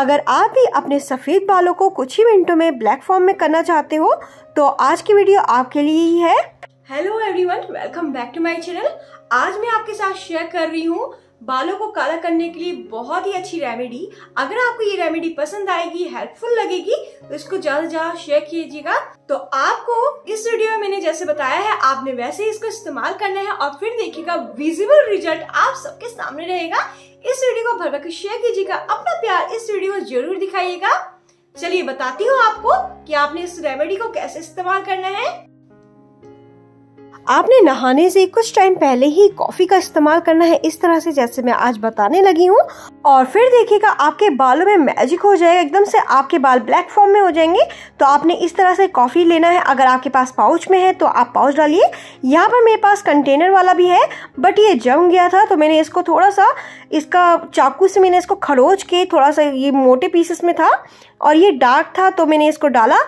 अगर आप भी अपने सफ़ेद बालों को कुछ ही मिनटों में ब्लैक फॉर्म में करना चाहते हो तो आज की वीडियो आपके लिए ही है hello everyone welcome back to my channel आज मैं आपके साथ शेयर कर रही हूँ बालों को काला करने के लिए बहुत ही अच्छी रेमेडी अगर आपको ये रेमेडी पसंद आएगी हेल्पफुल लगेगी तो इसको ज्यादा से ज्यादा शेयर कीजिएगा तो आपको इस वीडियो में मैंने जैसे बताया है आपने वैसे ही इसको इस्तेमाल करना है और फिर देखिएगा विजिबल रिजल्ट आप सबके सामने रहेगा इस वीडियो को भर भर शेयर कीजिएगा अपना प्यार इस वीडियो को जरूर दिखाइएगा चलिए बताती हूँ आपको कि आपने इस रेमेडी को कैसे इस्तेमाल करना है आपने नहाने से कुछ टाइम पहले ही कॉफी का इस्तेमाल करना है इस तरह से जैसे मैं आज बताने लगी हूँ और फिर देखिएगा आपके बालों में मैजिक हो जाएगा एकदम से आपके बाल ब्लैक फॉर्म में हो जाएंगे तो आपने इस तरह से कॉफ़ी लेना है अगर आपके पास पाउच में है तो आप पाउच डालिए यहाँ पर मेरे पास कंटेनर वाला भी है बट ये जम गया था तो मैंने इसको थोड़ा सा इसका चाकू से मैंने इसको खरोच के थोड़ा सा ये मोटे पीसेस में था और ये डार्क था तो मैंने इसको डाला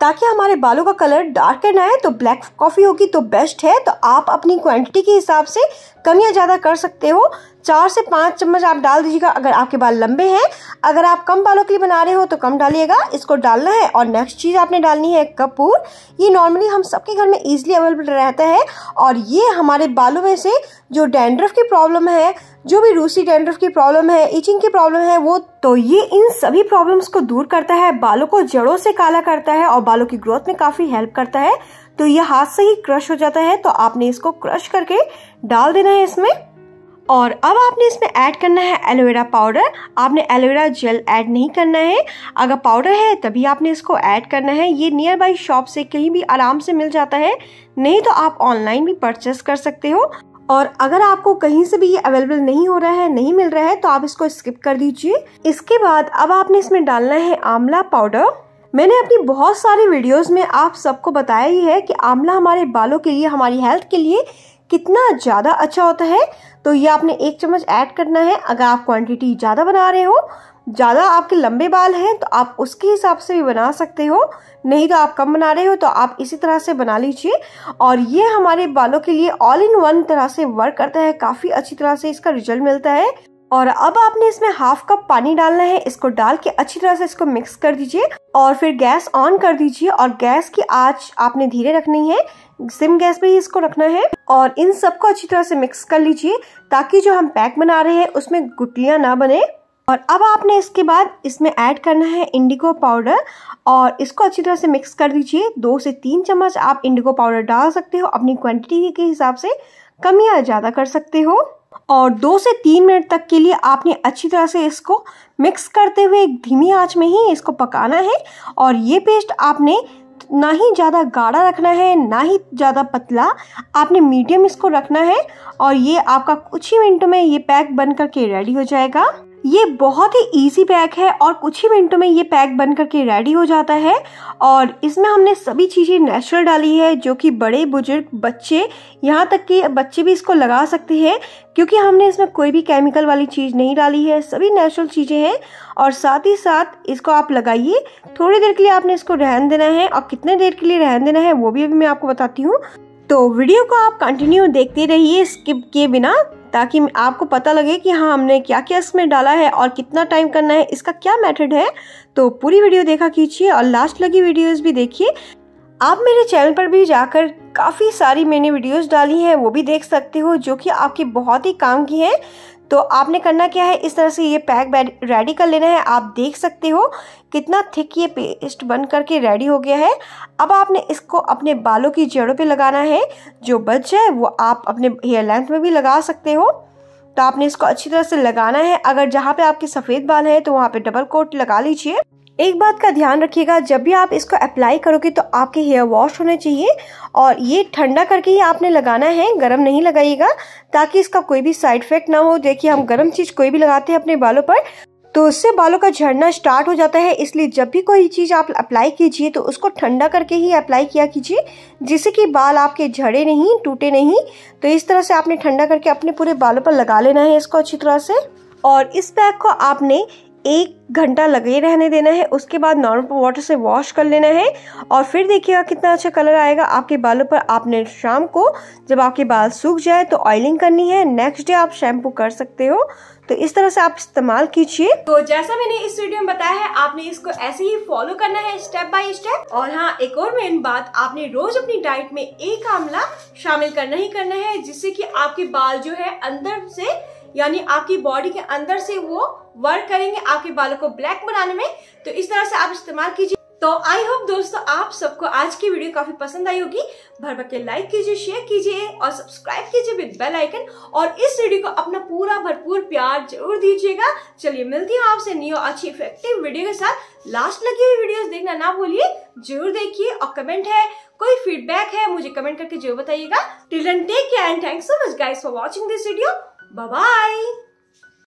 ताकि हमारे बालों का कलर डार्क एंड आए तो ब्लैक कॉफ़ी होगी तो बेस्ट है तो आप अपनी क्वांटिटी के हिसाब से कम या ज़्यादा कर सकते हो चार से पाँच चम्मच आप डाल दीजिएगा अगर आपके बाल लंबे हैं अगर आप कम बालों के लिए बना रहे हो तो कम डालिएगा इसको डालना है और नेक्स्ट चीज़ आपने डालनी है कपूर ये नॉर्मली हम सबके घर में ईजिली अवेलेबल रहता है और ये हमारे बालों में से जो डैंड्रफ की प्रॉब्लम है जो भी रूसी डेंड्रफ की प्रॉब्लम है इचिंग की प्रॉब्लम है वो तो ये इन सभी प्रॉब्लम्स को दूर करता है बालों को जड़ों से काला करता है और बालों की ग्रोथ में काफ़ी हेल्प करता है तो ये हाथ से ही क्रश हो जाता है तो आपने इसको क्रश करके डाल देना है इसमें और अब आपने इसमें ऐड करना है एलोवेरा पाउडर आपने एलोवेरा जेल ऐड नहीं करना है अगर पाउडर है तभी आपने इसको ऐड करना है ये नियर बाई शॉप से कहीं भी आराम से मिल जाता है नहीं तो आप ऑनलाइन भी परचेस कर सकते हो और अगर आपको कहीं से भी ये अवेलेबल नहीं हो रहा है नहीं मिल रहा है तो आप इसको स्किप कर दीजिए इसके बाद अब आपने इसमें डालना है आंवला पाउडर मैंने अपनी बहुत सारी वीडियोस में आप सबको बताया ही है कि आंवला हमारे बालों के लिए हमारी हेल्थ के लिए कितना ज़्यादा अच्छा होता है तो ये आपने एक चम्मच ऐड करना है अगर आप क्वांटिटी ज़्यादा बना रहे हो ज़्यादा आपके लंबे बाल हैं तो आप उसके हिसाब से भी बना सकते हो नहीं तो आप कम बना रहे हो तो आप इसी तरह से बना लीजिए और ये हमारे बालों के लिए ऑल इन वन तरह से वर्क करता है काफ़ी अच्छी तरह से इसका रिजल्ट मिलता है और अब आपने इसमें हाफ कप पानी डालना है इसको डाल के अच्छी तरह से इसको मिक्स कर दीजिए और फिर गैस ऑन कर दीजिए और गैस की आंच आपने धीरे रखनी है सिम गैस पे ही इसको रखना है और इन सबको अच्छी तरह से मिक्स कर लीजिए ताकि जो हम पैक बना रहे हैं उसमें गुटलियाँ ना बने और अब आपने इसके बाद इसमें ऐड करना है इंडिगो पाउडर और इसको अच्छी तरह से मिक्स कर दीजिए दो से तीन चम्मच आप इंडिगो पाउडर डाल सकते हो अपनी क्वांटिटी के हिसाब से कम या ज़्यादा कर सकते हो और दो से तीन मिनट तक के लिए आपने अच्छी तरह से इसको मिक्स करते हुए एक धीमी आंच में ही इसको पकाना है और ये पेस्ट आपने ना ही ज़्यादा गाढ़ा रखना है ना ही ज़्यादा पतला आपने मीडियम इसको रखना है और ये आपका कुछ ही मिनटों में ये पैक बन करके रेडी हो जाएगा ये बहुत ही इजी पैक है और कुछ ही मिनटों में ये पैक बन करके रेडी हो जाता है और इसमें हमने सभी चीज़ें नेचुरल डाली है जो कि बड़े बुजुर्ग बच्चे यहाँ तक कि बच्चे भी इसको लगा सकते हैं क्योंकि हमने इसमें कोई भी केमिकल वाली चीज़ नहीं डाली है सभी नेचुरल चीज़ें हैं और साथ ही साथ इसको आप लगाइए थोड़ी देर के लिए आपने इसको रहन देना है और कितने देर के लिए रहन देना है वो भी अभी मैं आपको बताती हूँ तो वीडियो को आप कंटिन्यू देखते रहिए स्किप किए बिना ताकि आपको पता लगे कि हाँ हमने क्या क्या इसमें डाला है और कितना टाइम करना है इसका क्या मेथड है तो पूरी वीडियो देखा कीजिए और लास्ट लगी वीडियोस भी देखिए आप मेरे चैनल पर भी जाकर काफ़ी सारी मैंने वीडियोस डाली हैं वो भी देख सकते हो जो कि आपकी बहुत ही काम की है तो आपने करना क्या है इस तरह से ये पैक रेडी कर लेना है आप देख सकते हो कितना थिक ये पेस्ट बन करके रेडी हो गया है अब आपने इसको अपने बालों की जड़ों पर लगाना है जो बच जाए वो आप अपने हेयर लेंथ में भी लगा सकते हो तो आपने इसको अच्छी तरह से लगाना है अगर जहाँ पे आपके सफ़ेद बाल हैं तो वहाँ पे डबल कोट लगा लीजिए एक बात का ध्यान रखिएगा जब भी आप इसको अप्लाई करोगे तो आपके हेयर वॉश होने चाहिए और ये ठंडा करके ही आपने लगाना है गर्म नहीं लगाइएगा ताकि इसका कोई भी साइड इफेक्ट ना हो देखिए हम गर्म चीज़ कोई भी लगाते हैं अपने बालों पर तो उससे बालों का झड़ना स्टार्ट हो जाता है इसलिए जब भी कोई चीज़ आप अप्लाई कीजिए तो उसको ठंडा करके ही अप्लाई किया कीजिए जिससे कि बाल आपके झड़े नहीं टूटे नहीं तो इस तरह से आपने ठंडा करके अपने पूरे बालों पर लगा लेना है इसको अच्छी तरह से और इस पैक को आपने एक घंटा लगे रहने देना है उसके बाद नॉर्मल वाटर से वॉश कर लेना है और फिर देखिएगा कितना अच्छा कलर आएगा आपके बालों पर आपने शाम को जब आपके बाल सूख जाए तो ऑयलिंग करनी है नेक्स्ट डे आप शैम्पू कर सकते हो तो इस तरह से आप इस्तेमाल कीजिए तो जैसा मैंने इस वीडियो में बताया है आपने इसको ऐसे ही फॉलो करना है स्टेप बाय स्टेप और हाँ एक और मेन बात आपने रोज अपनी डाइट में एक आंवला शामिल करना ही करना है जिससे कि आपके बाल जो है अंदर से यानी आपकी बॉडी के अंदर से वो वर्क करेंगे आपके बालों को ब्लैक बनाने में तो इस तरह से आप इस्तेमाल कीजिए तो आई होप दोस्तों आप सबको आज की वीडियो काफी पसंद आई होगी भर भर के लाइक कीजिए शेयर कीजिए और सब्सक्राइब कीजिए विद बेल आइकन और इस वीडियो को अपना पूरा भरपूर प्यार जरूर दीजिएगा चलिए मिलती हूँ आपसे न्यू अच्छी इफेक्टिव वीडियो के साथ लास्ट लगी हुई वीडियो देखना ना भूलिए जरूर देखिए और कमेंट है कोई फीडबैक है मुझे कमेंट करके जरूर बताइएगा till end take care and thank so much guys for watching this video Bye-bye.